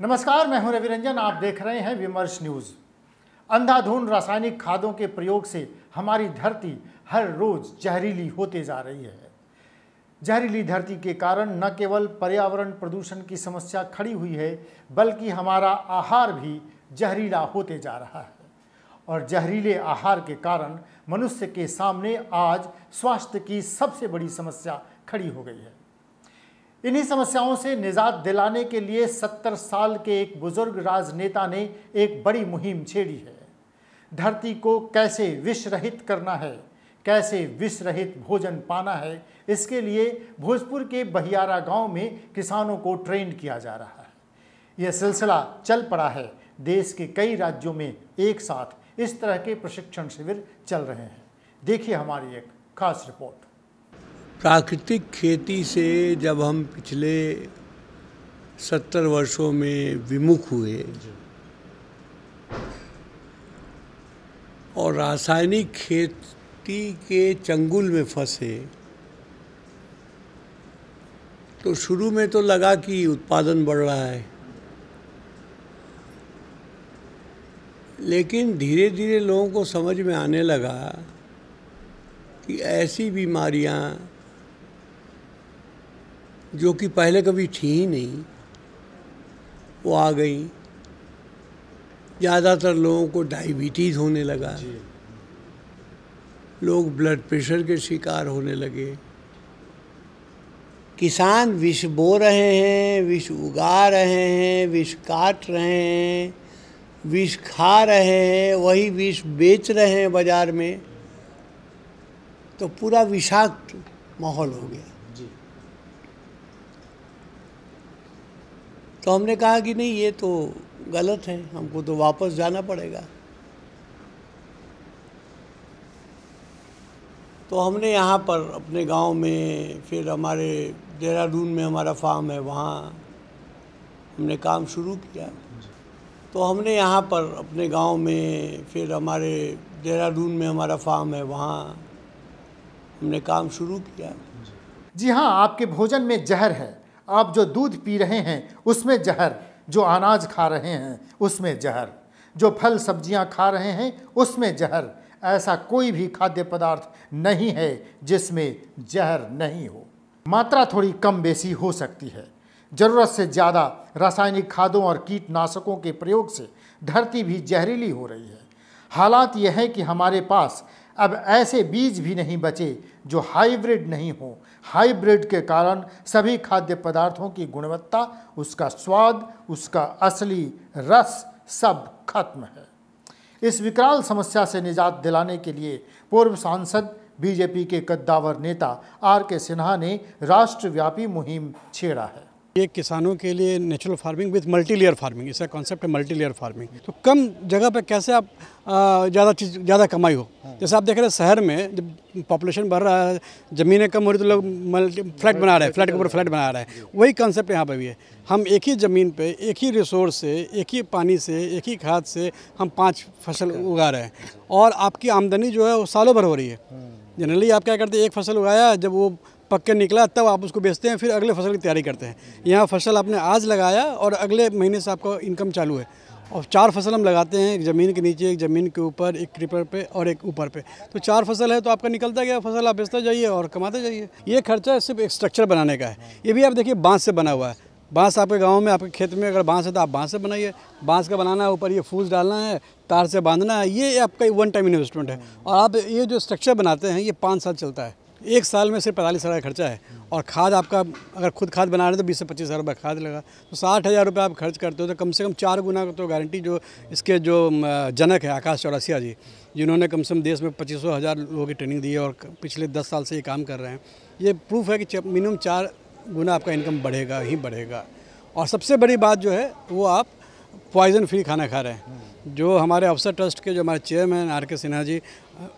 नमस्कार मैं हूं रविरंजन आप देख रहे हैं विमर्श न्यूज़ अंधाधुंध रासायनिक खादों के प्रयोग से हमारी धरती हर रोज़ जहरीली होते जा रही है जहरीली धरती के कारण न केवल पर्यावरण प्रदूषण की समस्या खड़ी हुई है बल्कि हमारा आहार भी जहरीला होते जा रहा है और जहरीले आहार के कारण मनुष्य के सामने आज स्वास्थ्य की सबसे बड़ी समस्या खड़ी हो गई है इन्हीं समस्याओं से निजात दिलाने के लिए सत्तर साल के एक बुजुर्ग राजनेता ने एक बड़ी मुहिम छेड़ी है धरती को कैसे विष रहित करना है कैसे विष रहित भोजन पाना है इसके लिए भोजपुर के बहियारा गांव में किसानों को ट्रेन किया जा रहा है यह सिलसिला चल पड़ा है देश के कई राज्यों में एक साथ इस तरह के प्रशिक्षण शिविर चल रहे हैं देखिए हमारी एक खास रिपोर्ट प्राकृतिक खेती से जब हम पिछले सत्तर वर्षों में विमुख हुए और रासायनिक खेती के चंगुल में फंसे तो शुरू में तो लगा कि उत्पादन बढ़ रहा है लेकिन धीरे धीरे लोगों को समझ में आने लगा कि ऐसी बीमारियां जो कि पहले कभी थी ही नहीं वो आ गई ज़्यादातर लोगों को डायबिटीज़ होने लगा लोग ब्लड प्रेशर के शिकार होने लगे किसान विष बो रहे हैं विष उगा रहे हैं विष काट रहे हैं विष खा रहे हैं वही विष बेच रहे हैं बाज़ार में तो पूरा विषाक्त माहौल हो गया तो हमने कहा कि नहीं ये तो गलत है हमको तो वापस जाना पड़ेगा तो हमने यहाँ पर अपने गांव में फिर हमारे देहरादून में हमारा फार्म है वहाँ हमने काम शुरू किया तो हमने यहाँ पर अपने गांव में फिर हमारे देहरादून में हमारा फार्म है वहाँ हमने काम शुरू किया जी हाँ आपके भोजन में जहर है आप जो दूध पी रहे हैं उसमें जहर जो अनाज खा रहे हैं उसमें जहर जो फल सब्जियां खा रहे हैं उसमें जहर ऐसा कोई भी खाद्य पदार्थ नहीं है जिसमें जहर नहीं हो मात्रा थोड़ी कम बेसी हो सकती है ज़रूरत से ज़्यादा रासायनिक खादों और कीटनाशकों के प्रयोग से धरती भी जहरीली हो रही है हालात यह है कि हमारे पास अब ऐसे बीज भी नहीं बचे जो हाइब्रिड नहीं हों हाइब्रिड के कारण सभी खाद्य पदार्थों की गुणवत्ता उसका स्वाद उसका असली रस सब खत्म है इस विकराल समस्या से निजात दिलाने के लिए पूर्व सांसद बीजेपी के कद्दावर नेता आर के सिन्हा ने राष्ट्रव्यापी मुहिम छेड़ा है ये किसानों के लिए natural farming with multi layer farming इसका कॉन्सेप्ट है मल्टी लेयर फार्मिंग तो कम जगह पे कैसे आप ज़्यादा चीज़ ज़्यादा कमाई हो हाँ। जैसे आप देख रहे हैं शहर में जब पॉपुलेशन बढ़ रहा है ज़मीनें कम हो रही तो लोग मल्टी फ्लैट बना रहे हैं फ्लैट के ऊपर फ्लैट बना रहे हैं वही कॉन्सेप्ट यहाँ पर भी है हम एक ही ज़मीन पर एक ही रिसोर्स से एक ही पानी से एक ही खाद से हम पाँच फसल अच्छा। उगा रहे हैं और आपकी आमदनी जो है वो सालों भर हो रही है जनरली हाँ। आप क्या करते हैं एक फसल उगाया जब वो पक के निकला तब आप उसको बेचते हैं फिर अगले फसल की तैयारी करते हैं यहाँ फसल आपने आज लगाया और अगले महीने से आपका इनकम चालू है और चार फसल हम लगाते हैं एक ज़मीन के नीचे एक ज़मीन के ऊपर एक क्रीपर पे और एक ऊपर पे तो चार फसल है तो आपका निकलता गया फसल आप बेचते जाइए और कमाते जाइए ये खर्चा सिर्फ एक स्ट्रक्चर बनाने का है ये भी आप देखिए बांस से बना हुआ है बांस आपके गांव में आपके खेत में अगर बांस है तो आप बांस से बनाइए बांस का बनाना है ऊपर ये फूस डालना है तार से बांधना है ये आपका वन टाइम इन्वेस्टमेंट है और आप ये जो स्ट्रक्चर बनाते हैं ये पाँच साल चलता है एक साल में सिर्फ पैंतालीस हज़ार खर्चा है और खाद आपका अगर खुद खाद बना रहे तो बीस से पच्चीस हज़ार रुपये खाद लगा तो साठ हज़ार रुपये आप खर्च करते हो तो कम से कम चार गुना तो गारंटी जो इसके जो जनक है आकाश चौरासिया जी जिन्होंने कम से कम देश में पच्चीसों हज़ार लोगों की ट्रेनिंग दी है और पिछले दस साल से ये काम कर रहे हैं ये प्रूफ है कि मिनिमम चार गुना आपका इनकम बढ़ेगा ही बढ़ेगा और सबसे बड़ी बात जो है वो आप पॉइजन फ्री खाना खा रहे हैं जो हमारे अफसर ट्रस्ट के जो हमारे चेयरमैन आर के सिन्हा जी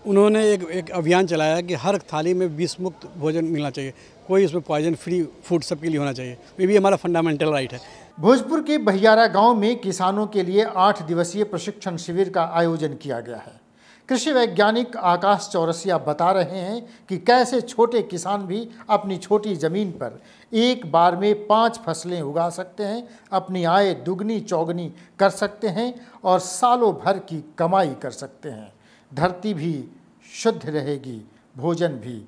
उन्होंने एक एक अभियान चलाया कि हर थाली में बीस मुक्त भोजन मिलना चाहिए कोई उसमें पॉइजन फ्री फूड सबके लिए होना चाहिए ये भी हमारा फंडामेंटल राइट है भोजपुर के बहियारा गांव में किसानों के लिए आठ दिवसीय प्रशिक्षण शिविर का आयोजन किया गया है कृषि वैज्ञानिक आकाश चौरसिया बता रहे हैं कि कैसे छोटे किसान भी अपनी छोटी ज़मीन पर एक बार में पांच फसलें उगा सकते हैं अपनी आय दुगनी चौगनी कर सकते हैं और सालों भर की कमाई कर सकते हैं धरती भी शुद्ध रहेगी भोजन भी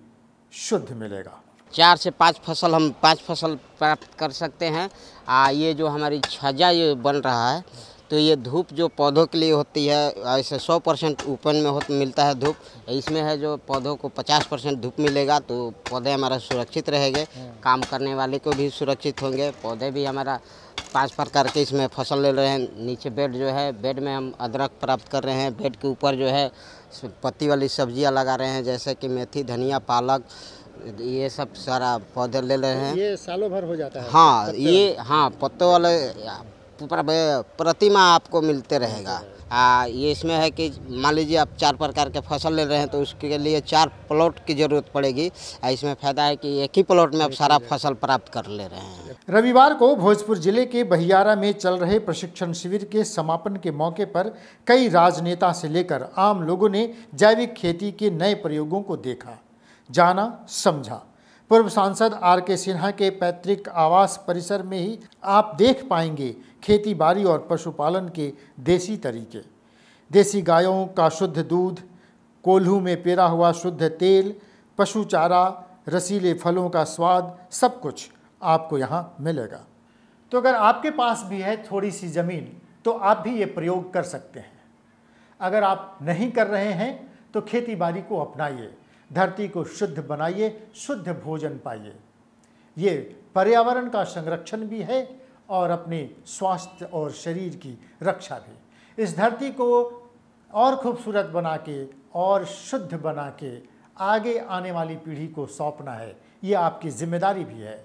शुद्ध मिलेगा चार से पांच फसल हम पांच फसल प्राप्त कर सकते हैं आ ये जो हमारी छजा ये बन रहा है तो ये धूप जो पौधों के लिए होती है ऐसे 100 परसेंट ऊपर में हो मिलता है धूप इसमें है जो पौधों को 50 परसेंट धूप मिलेगा तो पौधे हमारा सुरक्षित रहेंगे हाँ। काम करने वाले को भी सुरक्षित होंगे पौधे भी हमारा पांच प्रकार के इसमें फसल ले रहे हैं नीचे बेड जो है बेड में हम अदरक प्राप्त कर रहे हैं बेड के ऊपर जो है पत्ती वाली सब्जियाँ लगा रहे हैं जैसे कि मेथी धनिया पालक ये सब सारा पौधे ले रहे हैं ये सालों भर हो जाता है हाँ ये हाँ पत्तों वाले प्रतिमा आपको मिलते रहेगा आ, ये इसमें है कि मान लीजिए आप चार प्रकार के फसल ले रहे हैं तो उसके लिए चार प्लॉट की ज़रूरत पड़ेगी आ, इसमें फ़ायदा है कि एक ही प्लॉट में आप सारा फसल प्राप्त कर ले रहे हैं रविवार को भोजपुर जिले के बहियारा में चल रहे प्रशिक्षण शिविर के समापन के मौके पर कई राजनेता से लेकर आम लोगों ने जैविक खेती के नए प्रयोगों को देखा जाना समझा पूर्व सांसद आर के सिन्हा के पैतृक आवास परिसर में ही आप देख पाएंगे खेती बाड़ी और पशुपालन के देसी तरीके देसी गायों का शुद्ध दूध कोल्हू में पेरा हुआ शुद्ध तेल पशु चारा रसीले फलों का स्वाद सब कुछ आपको यहाँ मिलेगा तो अगर आपके पास भी है थोड़ी सी ज़मीन तो आप भी ये प्रयोग कर सकते हैं अगर आप नहीं कर रहे हैं तो खेती बाड़ी को अपनाइए धरती को शुद्ध बनाइए शुद्ध भोजन पाइए ये पर्यावरण का संरक्षण भी है और अपने स्वास्थ्य और शरीर की रक्षा भी इस धरती को और खूबसूरत बना के और शुद्ध बना के आगे आने वाली पीढ़ी को सौंपना है ये आपकी जिम्मेदारी भी है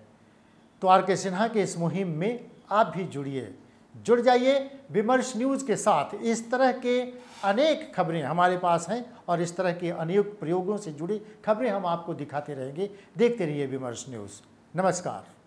तो आर के सिन्हा के इस मुहिम में आप भी जुड़िए जुड़ जाइए विमर्श न्यूज़ के साथ इस तरह के अनेक खबरें हमारे पास हैं और इस तरह के अनेक प्रयोगों से जुड़ी खबरें हम आपको दिखाते रहेंगे देखते रहिए विमर्श न्यूज़ नमस्कार